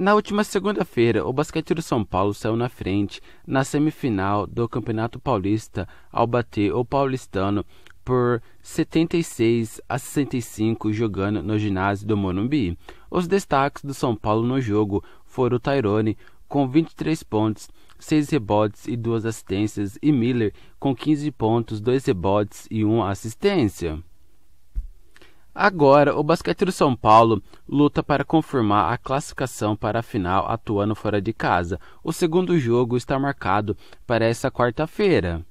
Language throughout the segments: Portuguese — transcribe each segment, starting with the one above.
Na última segunda-feira, o basquete do São Paulo saiu na frente na semifinal do Campeonato Paulista ao bater o paulistano por 76 a 65 jogando no ginásio do Morumbi. Os destaques do São Paulo no jogo foram o Tairone com 23 pontos, 6 rebotes e 2 assistências e Miller com 15 pontos, 2 rebotes e 1 assistência. Agora, o basquete do São Paulo luta para confirmar a classificação para a final atuando fora de casa. O segundo jogo está marcado para essa quarta-feira.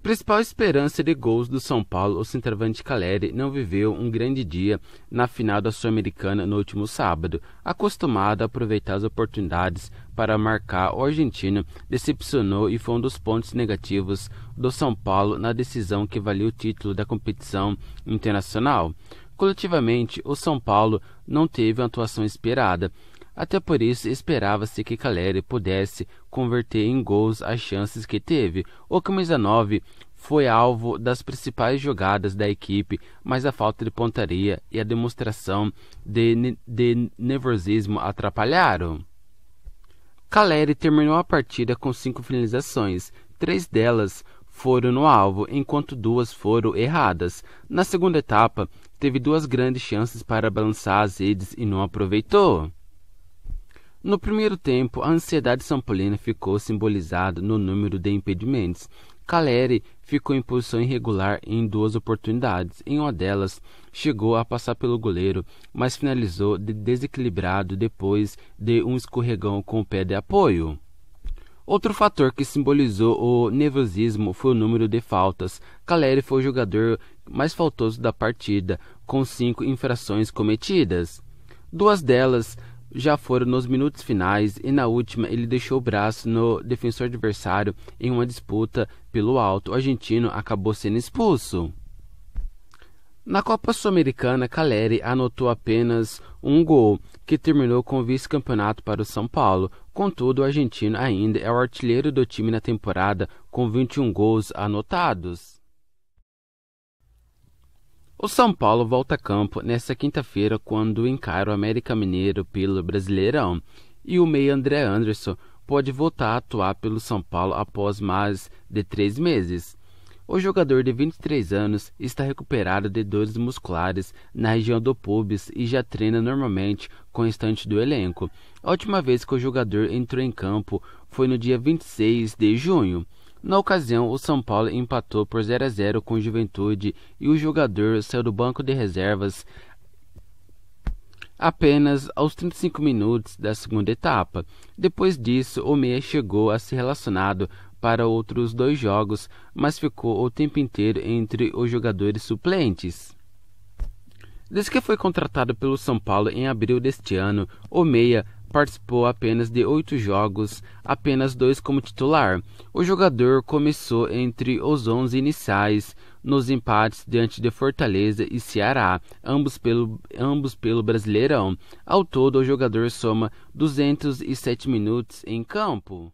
Principal esperança de gols do São Paulo, o centroavante Caleri não viveu um grande dia na final da Sul-Americana no último sábado. Acostumado a aproveitar as oportunidades para marcar, o argentino decepcionou e foi um dos pontos negativos do São Paulo na decisão que valeu o título da competição internacional. Coletivamente, o São Paulo não teve a atuação esperada. Até por isso, esperava-se que Caleri pudesse converter em gols as chances que teve. O camisa 9 foi alvo das principais jogadas da equipe, mas a falta de pontaria e a demonstração de, de nervosismo atrapalharam. Caleri terminou a partida com cinco finalizações, três delas foram no alvo, enquanto duas foram erradas. Na segunda etapa, teve duas grandes chances para balançar as redes e não aproveitou. No primeiro tempo, a ansiedade sampolina ficou simbolizada no número de impedimentos. Caleri ficou em posição irregular em duas oportunidades. Em uma delas, chegou a passar pelo goleiro, mas finalizou desequilibrado depois de um escorregão com o pé de apoio. Outro fator que simbolizou o nervosismo foi o número de faltas. Caleri foi o jogador mais faltoso da partida, com cinco infrações cometidas. Duas delas já foram nos minutos finais e na última ele deixou o braço no defensor adversário em uma disputa pelo alto. O argentino acabou sendo expulso. Na Copa Sul-Americana, Caleri anotou apenas um gol, que terminou com o vice-campeonato para o São Paulo. Contudo, o argentino ainda é o artilheiro do time na temporada, com 21 gols anotados. O São Paulo volta a campo nesta quinta-feira quando encara o América Mineiro pelo Brasileirão e o meio André Anderson pode voltar a atuar pelo São Paulo após mais de três meses. O jogador de 23 anos está recuperado de dores musculares na região do pubis e já treina normalmente com o restante do elenco. A última vez que o jogador entrou em campo foi no dia 26 de junho. Na ocasião, o São Paulo empatou por 0 a 0 com o Juventude e o jogador saiu do banco de reservas apenas aos 35 minutos da segunda etapa. Depois disso, o Meia chegou a ser relacionado para outros dois jogos, mas ficou o tempo inteiro entre os jogadores suplentes. Desde que foi contratado pelo São Paulo em abril deste ano, o Meia participou apenas de oito jogos, apenas dois como titular. O jogador começou entre os 11 iniciais nos empates diante de Fortaleza e Ceará, ambos pelo, ambos pelo Brasileirão. Ao todo, o jogador soma 207 minutos em campo.